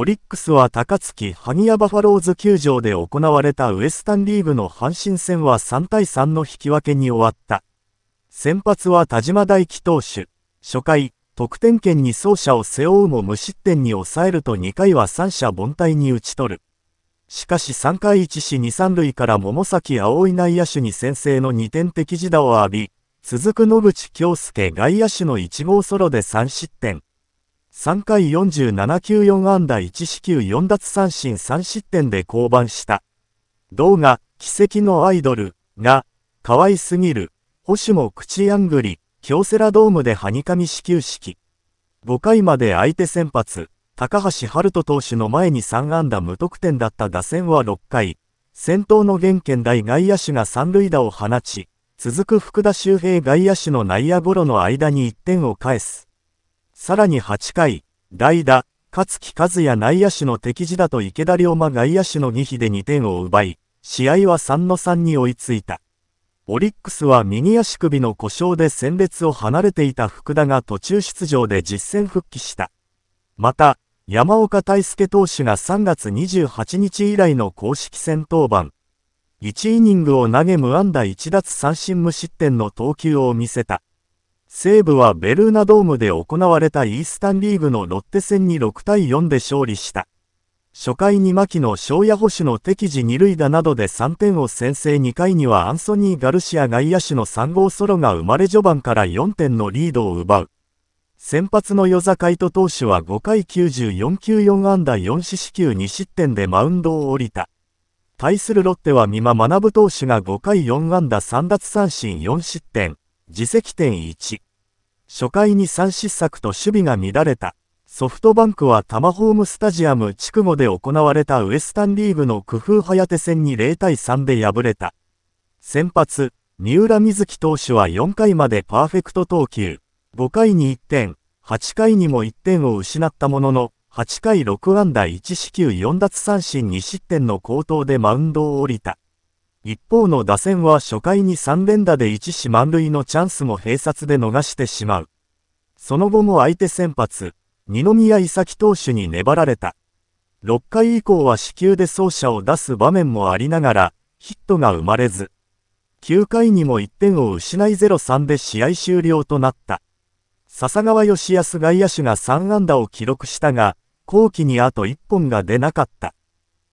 オリックスは高槻萩谷バファローズ球場で行われたウエスタンリーグの阪神戦は3対3の引き分けに終わった。先発は田島大輝投手。初回、得点圏に走者を背負うも無失点に抑えると2回は三者凡退に打ち取る。しかし3回1死2 3塁から桃崎葵内野手に先制の2点的自打を浴び、続く野口京介外野手の1号ソロで3失点。3回47球4安打1四球4奪三振3失点で降板した。動画、奇跡のアイドルが、可愛すぎる、保守も口やんぐり、京セラドームではにかみ始球式。5回まで相手先発、高橋春人投手の前に3安打無得点だった打線は6回、先頭の現県大外野手が三塁打を放ち、続く福田周平外野手の内野ゴロの間に1点を返す。さらに8回、代打、勝木和也内野手の敵地だと池田龍馬外野手の2比で2点を奪い、試合は3の3に追いついた。オリックスは右足首の故障で戦列を離れていた福田が途中出場で実戦復帰した。また、山岡大輔投手が3月28日以来の公式戦登板。1イニングを投げ無安打1奪三振無失点の投球を見せた。西武はベルーナドームで行われたイースタンリーグのロッテ戦に6対4で勝利した。初回に牧野翔也捕手の敵地二塁打などで3点を先制2回にはアンソニー・ガルシア外野手の3号ソロが生まれ序盤から4点のリードを奪う。先発の与座海斗投手は5回94球4安打4四死球2失点でマウンドを降りた。対するロッテは三馬学投手が5回4安打3奪三振4失点。自責点1。初回に3失策と守備が乱れた。ソフトバンクはタマホームスタジアム筑後で行われたウエスタンリーグの工夫早手戦に0対3で敗れた。先発、三浦瑞希投手は4回までパーフェクト投球。5回に1点、8回にも1点を失ったものの、8回6安打1四球4奪三振2失点の好投でマウンドを降りた。一方の打線は初回に3連打で1死満塁のチャンスも併殺で逃してしまう。その後も相手先発、二宮崎投手に粘られた。6回以降は死球で走者を出す場面もありながら、ヒットが生まれず。9回にも1点を失い0-3で試合終了となった。笹川義康外野手が3安打を記録したが、後期にあと1本が出なかった。